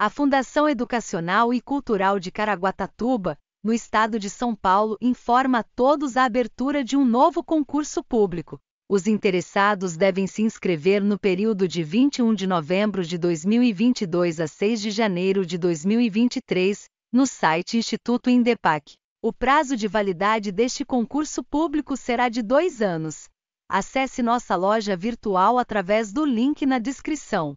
A Fundação Educacional e Cultural de Caraguatatuba, no estado de São Paulo, informa a todos a abertura de um novo concurso público. Os interessados devem se inscrever no período de 21 de novembro de 2022 a 6 de janeiro de 2023, no site Instituto Indepac. O prazo de validade deste concurso público será de dois anos. Acesse nossa loja virtual através do link na descrição